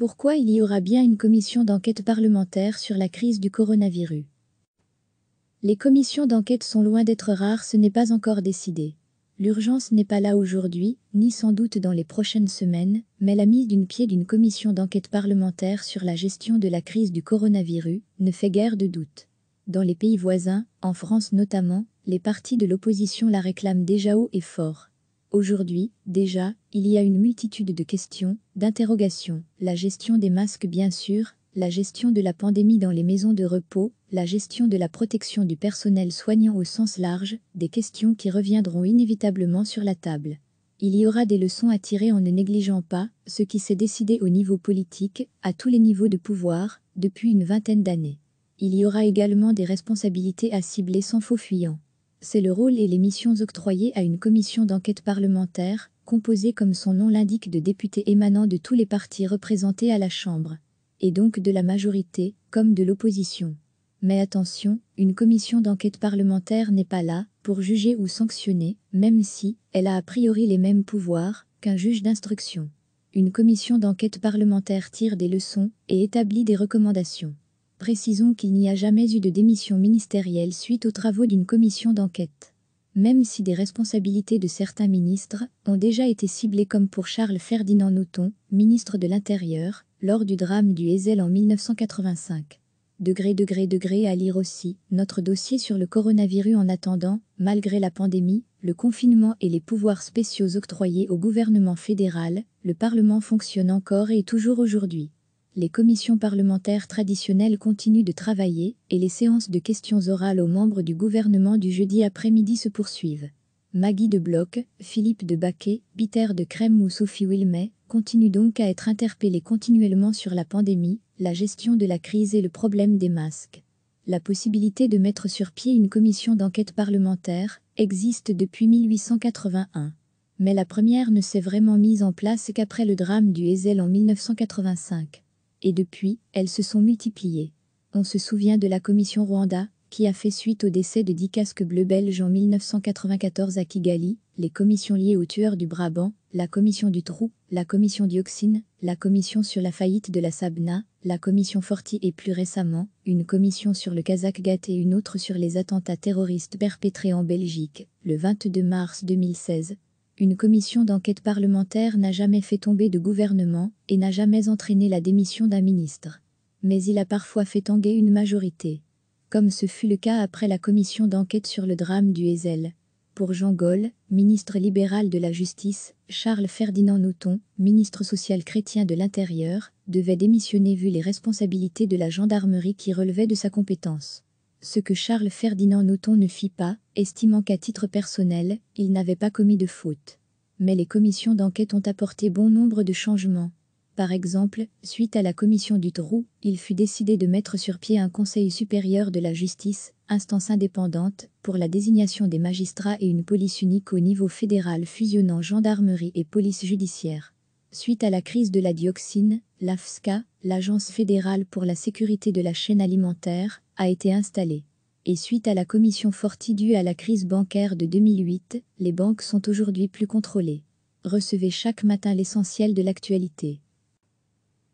pourquoi il y aura bien une commission d'enquête parlementaire sur la crise du coronavirus. Les commissions d'enquête sont loin d'être rares, ce n'est pas encore décidé. L'urgence n'est pas là aujourd'hui, ni sans doute dans les prochaines semaines, mais la mise d'une pied d'une commission d'enquête parlementaire sur la gestion de la crise du coronavirus ne fait guère de doute. Dans les pays voisins, en France notamment, les partis de l'opposition la réclament déjà haut et fort. Aujourd'hui, déjà, il y a une multitude de questions, d'interrogations, la gestion des masques bien sûr, la gestion de la pandémie dans les maisons de repos, la gestion de la protection du personnel soignant au sens large, des questions qui reviendront inévitablement sur la table. Il y aura des leçons à tirer en ne négligeant pas ce qui s'est décidé au niveau politique, à tous les niveaux de pouvoir, depuis une vingtaine d'années. Il y aura également des responsabilités à cibler sans faux fuyant. C'est le rôle et les missions octroyées à une commission d'enquête parlementaire, composée comme son nom l'indique de députés émanant de tous les partis représentés à la Chambre, et donc de la majorité, comme de l'opposition. Mais attention, une commission d'enquête parlementaire n'est pas là pour juger ou sanctionner, même si elle a a priori les mêmes pouvoirs qu'un juge d'instruction. Une commission d'enquête parlementaire tire des leçons et établit des recommandations. Précisons qu'il n'y a jamais eu de démission ministérielle suite aux travaux d'une commission d'enquête. Même si des responsabilités de certains ministres ont déjà été ciblées comme pour Charles Ferdinand Nothon, ministre de l'Intérieur, lors du drame du Hesel en 1985. Degré, degré, degré à lire aussi, notre dossier sur le coronavirus en attendant, malgré la pandémie, le confinement et les pouvoirs spéciaux octroyés au gouvernement fédéral, le Parlement fonctionne encore et toujours aujourd'hui les commissions parlementaires traditionnelles continuent de travailler et les séances de questions orales aux membres du gouvernement du jeudi après-midi se poursuivent. Maggie de Bloch, Philippe de Baquet, Peter de Crème ou Sophie Wilmet continuent donc à être interpellés continuellement sur la pandémie, la gestion de la crise et le problème des masques. La possibilité de mettre sur pied une commission d'enquête parlementaire existe depuis 1881. Mais la première ne s'est vraiment mise en place qu'après le drame du Hazel en 1985 et depuis, elles se sont multipliées. On se souvient de la commission Rwanda, qui a fait suite au décès de dix casques bleus belges en 1994 à Kigali, les commissions liées aux tueurs du Brabant, la commission du Trou, la commission Dioxine, la commission sur la faillite de la Sabna, la commission Forti et plus récemment, une commission sur le Kazakh Gat et une autre sur les attentats terroristes perpétrés en Belgique, le 22 mars 2016, une commission d'enquête parlementaire n'a jamais fait tomber de gouvernement et n'a jamais entraîné la démission d'un ministre. Mais il a parfois fait tanguer une majorité. Comme ce fut le cas après la commission d'enquête sur le drame du Hazel. Pour Jean Gaulle, ministre libéral de la Justice, Charles-Ferdinand Nothon, ministre social chrétien de l'Intérieur, devait démissionner vu les responsabilités de la gendarmerie qui relevaient de sa compétence ce que Charles Ferdinand Nothon ne fit pas, estimant qu'à titre personnel, il n'avait pas commis de faute. Mais les commissions d'enquête ont apporté bon nombre de changements. Par exemple, suite à la commission du Trou, il fut décidé de mettre sur pied un conseil supérieur de la justice, instance indépendante, pour la désignation des magistrats et une police unique au niveau fédéral fusionnant gendarmerie et police judiciaire. Suite à la crise de la dioxine, l'AFSCA, l'Agence fédérale pour la sécurité de la chaîne alimentaire, a été installée. Et suite à la commission Forti due à la crise bancaire de 2008, les banques sont aujourd'hui plus contrôlées. Recevez chaque matin l'essentiel de l'actualité.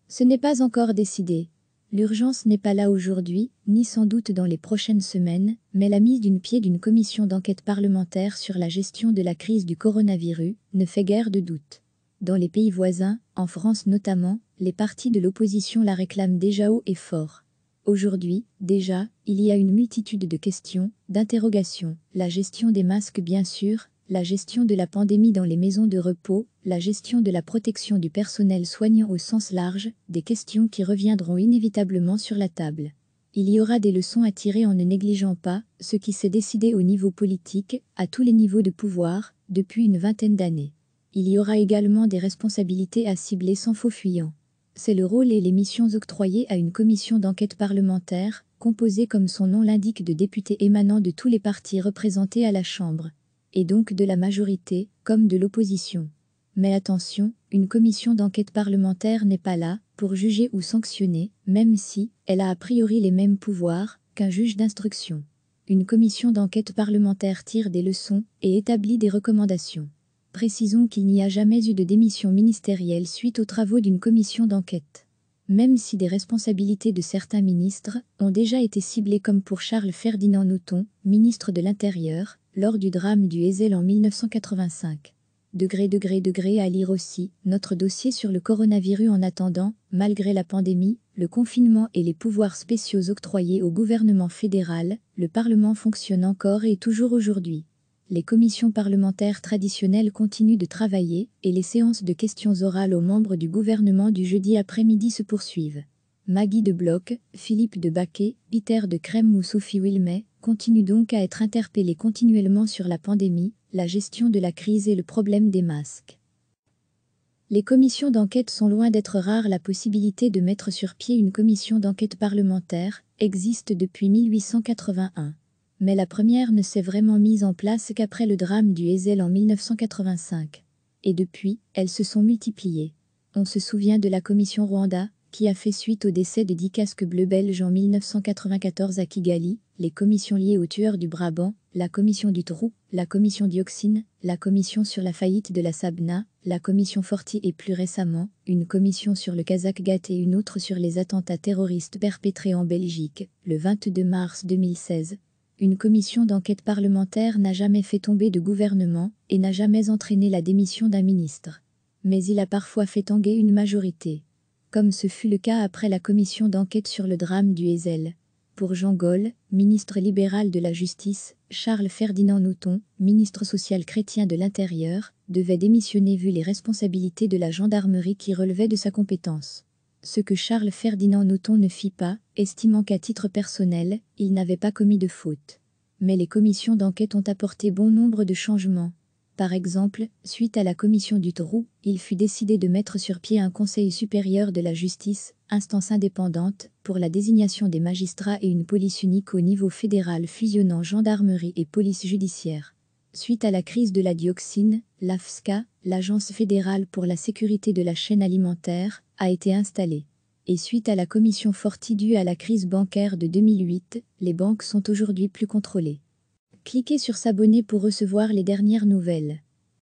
Ce n'est pas encore décidé. L'urgence n'est pas là aujourd'hui, ni sans doute dans les prochaines semaines, mais la mise d'une pied d'une commission d'enquête parlementaire sur la gestion de la crise du coronavirus ne fait guère de doute. Dans les pays voisins, en France notamment, les partis de l'opposition la réclament déjà haut et fort. Aujourd'hui, déjà, il y a une multitude de questions, d'interrogations, la gestion des masques bien sûr, la gestion de la pandémie dans les maisons de repos, la gestion de la protection du personnel soignant au sens large, des questions qui reviendront inévitablement sur la table. Il y aura des leçons à tirer en ne négligeant pas ce qui s'est décidé au niveau politique, à tous les niveaux de pouvoir, depuis une vingtaine d'années. Il y aura également des responsabilités à cibler sans faux fuyant. C'est le rôle et les missions octroyées à une commission d'enquête parlementaire, composée comme son nom l'indique de députés émanant de tous les partis représentés à la Chambre, et donc de la majorité, comme de l'opposition. Mais attention, une commission d'enquête parlementaire n'est pas là pour juger ou sanctionner, même si elle a a priori les mêmes pouvoirs qu'un juge d'instruction. Une commission d'enquête parlementaire tire des leçons et établit des recommandations. Précisons qu'il n'y a jamais eu de démission ministérielle suite aux travaux d'une commission d'enquête. Même si des responsabilités de certains ministres ont déjà été ciblées comme pour Charles Ferdinand Nouton, ministre de l'Intérieur, lors du drame du Ezel en 1985. Degré, degré, degré à lire aussi, notre dossier sur le coronavirus en attendant, malgré la pandémie, le confinement et les pouvoirs spéciaux octroyés au gouvernement fédéral, le Parlement fonctionne encore et toujours aujourd'hui les commissions parlementaires traditionnelles continuent de travailler et les séances de questions orales aux membres du gouvernement du jeudi après-midi se poursuivent. Maggie de Bloch, Philippe de Baquet, Peter de Crème ou Sophie Wilmet continuent donc à être interpellés continuellement sur la pandémie, la gestion de la crise et le problème des masques. Les commissions d'enquête sont loin d'être rares. La possibilité de mettre sur pied une commission d'enquête parlementaire existe depuis 1881 mais la première ne s'est vraiment mise en place qu'après le drame du Hazel en 1985. Et depuis, elles se sont multipliées. On se souvient de la commission Rwanda, qui a fait suite au décès des dix casques bleus belges en 1994 à Kigali, les commissions liées aux tueurs du Brabant, la commission du Trou, la commission Dioxine, la commission sur la faillite de la Sabna, la commission Forti et plus récemment, une commission sur le Gat et une autre sur les attentats terroristes perpétrés en Belgique, le 22 mars 2016, une commission d'enquête parlementaire n'a jamais fait tomber de gouvernement et n'a jamais entraîné la démission d'un ministre. Mais il a parfois fait tanguer une majorité. Comme ce fut le cas après la commission d'enquête sur le drame du Hazel. Pour Jean Gaulle, ministre libéral de la Justice, Charles-Ferdinand Nouton, ministre social chrétien de l'Intérieur, devait démissionner vu les responsabilités de la gendarmerie qui relevaient de sa compétence ce que Charles-Ferdinand Nothon ne fit pas, estimant qu'à titre personnel, il n'avait pas commis de faute. Mais les commissions d'enquête ont apporté bon nombre de changements. Par exemple, suite à la commission du Trou, il fut décidé de mettre sur pied un conseil supérieur de la justice, instance indépendante, pour la désignation des magistrats et une police unique au niveau fédéral fusionnant gendarmerie et police judiciaire. Suite à la crise de la dioxine, l'AFSCA, l'Agence fédérale pour la sécurité de la chaîne alimentaire, a été installée. Et suite à la commission Forti due à la crise bancaire de 2008, les banques sont aujourd'hui plus contrôlées. Cliquez sur s'abonner pour recevoir les dernières nouvelles.